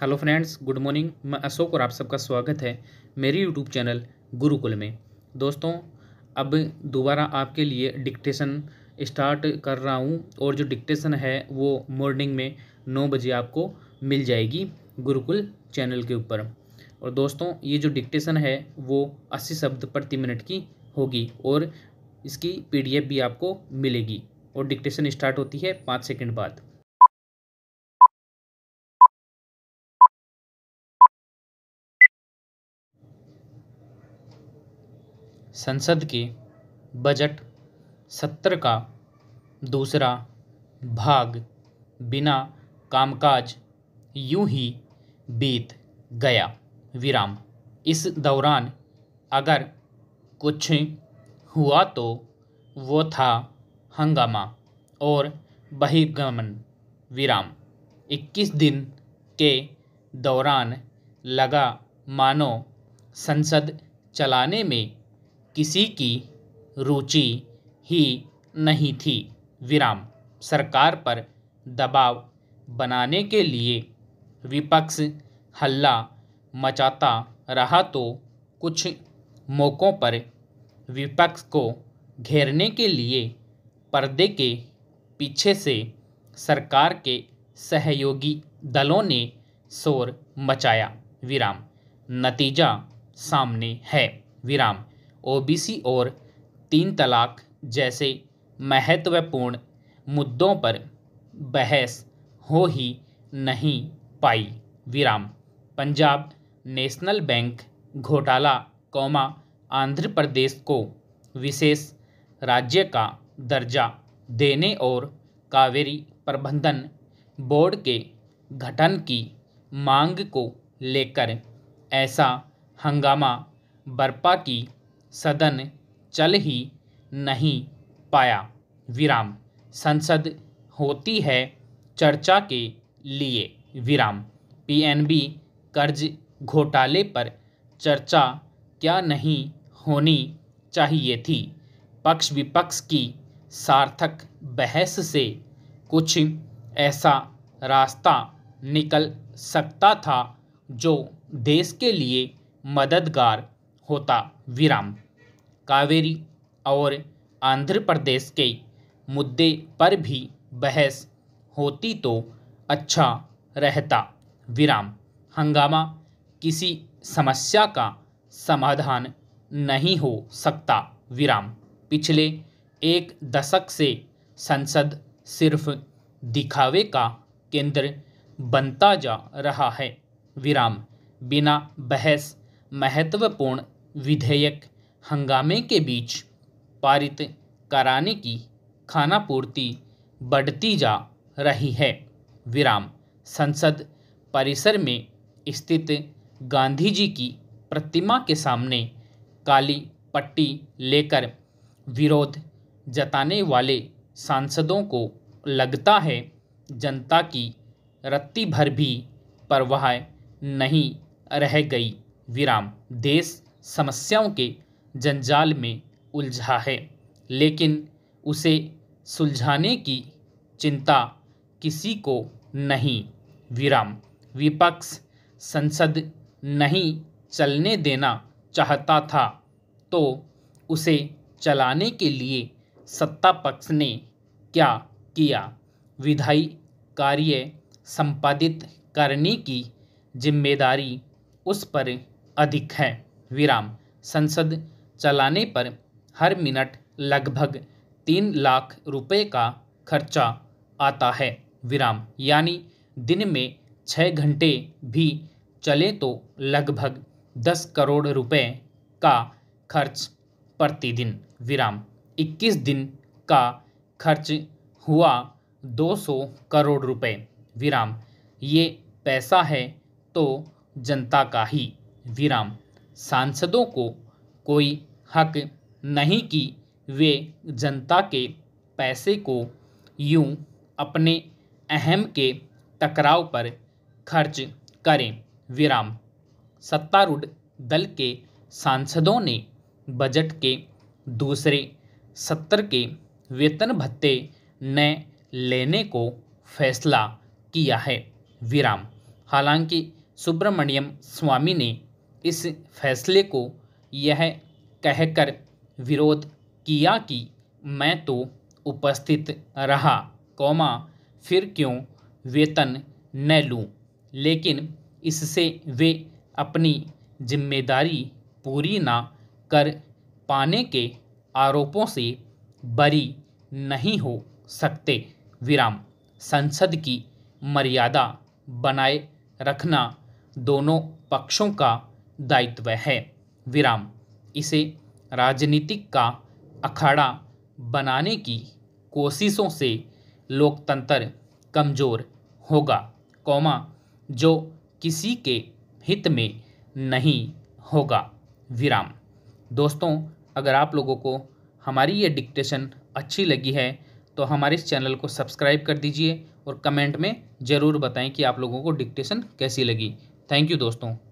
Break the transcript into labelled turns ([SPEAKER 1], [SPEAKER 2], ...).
[SPEAKER 1] hello friends good morning मैं अशोक और आप सबका स्वागत है मेरे यूट्यूब चैनल गुरुकुल में दोस्तों अब दोबारा आपके लिए डिक्टेशन स्टार्ट कर रहा हूँ और जो डिक्टेशन है वो मॉर्निंग में नौ बजे आपको मिल जाएगी गुरुकुल चैनल के ऊपर और दोस्तों ये जो डिक्टेशन है वो अस्सी शब्द प्रति मिनट की होगी और इसकी पी भी आपको मिलेगी और डिक्टेशन स्टार्ट होती है पाँच सेकेंड बाद संसद के बजट सत्र का दूसरा भाग बिना कामकाज यूँ ही बीत गया विराम इस दौरान अगर कुछ हुआ तो वो था हंगामा और बहिर्गमन विराम इक्कीस दिन के दौरान लगा मानो संसद चलाने में किसी की रुचि ही नहीं थी विराम सरकार पर दबाव बनाने के लिए विपक्ष हल्ला मचाता रहा तो कुछ मौक़ों पर विपक्ष को घेरने के लिए पर्दे के पीछे से सरकार के सहयोगी दलों ने शोर मचाया विराम नतीजा सामने है विराम ओबीसी और तीन तलाक जैसे महत्वपूर्ण मुद्दों पर बहस हो ही नहीं पाई विराम पंजाब नेशनल बैंक घोटाला कौमा आंध्र प्रदेश को विशेष राज्य का दर्जा देने और कावेरी प्रबंधन बोर्ड के गठन की मांग को लेकर ऐसा हंगामा बर्पा की सदन चल ही नहीं पाया विराम संसद होती है चर्चा के लिए विराम पीएनबी कर्ज घोटाले पर चर्चा क्या नहीं होनी चाहिए थी पक्ष विपक्ष की सार्थक बहस से कुछ ऐसा रास्ता निकल सकता था जो देश के लिए मददगार होता विराम कावेरी और आंध्र प्रदेश के मुद्दे पर भी बहस होती तो अच्छा रहता विराम हंगामा किसी समस्या का समाधान नहीं हो सकता विराम पिछले एक दशक से संसद सिर्फ दिखावे का केंद्र बनता जा रहा है विराम बिना बहस महत्वपूर्ण विधेयक हंगामे के बीच पारित कराने की खानापूर्ति बढ़ती जा रही है विराम संसद परिसर में स्थित गांधी जी की प्रतिमा के सामने काली पट्टी लेकर विरोध जताने वाले सांसदों को लगता है जनता की रत्ती भर भी परवाह नहीं रह गई विराम देश समस्याओं के जंजाल में उलझा है लेकिन उसे सुलझाने की चिंता किसी को नहीं विराम विपक्ष संसद नहीं चलने देना चाहता था तो उसे चलाने के लिए सत्ता पक्ष ने क्या किया विधायी कार्य संपादित करने की जिम्मेदारी उस पर अधिक है विराम संसद चलाने पर हर मिनट लगभग तीन लाख रुपए का खर्चा आता है विराम यानी दिन में छः घंटे भी चले तो लगभग दस करोड़ रुपए का खर्च प्रतिदिन विराम इक्कीस दिन का खर्च हुआ दो सौ करोड़ रुपए विराम ये पैसा है तो जनता का ही विराम सांसदों को कोई हक नहीं कि वे जनता के पैसे को यूँ अपने अहम के टकराव पर खर्च करें विराम सत्तारूढ़ दल के सांसदों ने बजट के दूसरे सत्र के वेतन भत्ते न लेने को फैसला किया है विराम हालांकि सुब्रमण्यम स्वामी ने इस फैसले को यह कहकर विरोध किया कि मैं तो उपस्थित रहा कौमा फिर क्यों वेतन न लूँ लेकिन इससे वे अपनी जिम्मेदारी पूरी ना कर पाने के आरोपों से बरी नहीं हो सकते विराम संसद की मर्यादा बनाए रखना दोनों पक्षों का दायित्व है विराम इसे राजनीतिक का अखाड़ा बनाने की कोशिशों से लोकतंत्र कमज़ोर होगा कौमा जो किसी के हित में नहीं होगा विराम दोस्तों अगर आप लोगों को हमारी ये डिक्टेशन अच्छी लगी है तो हमारे इस चैनल को सब्सक्राइब कर दीजिए और कमेंट में ज़रूर बताएं कि आप लोगों को डिक्टेशन कैसी लगी थैंक यू दोस्तों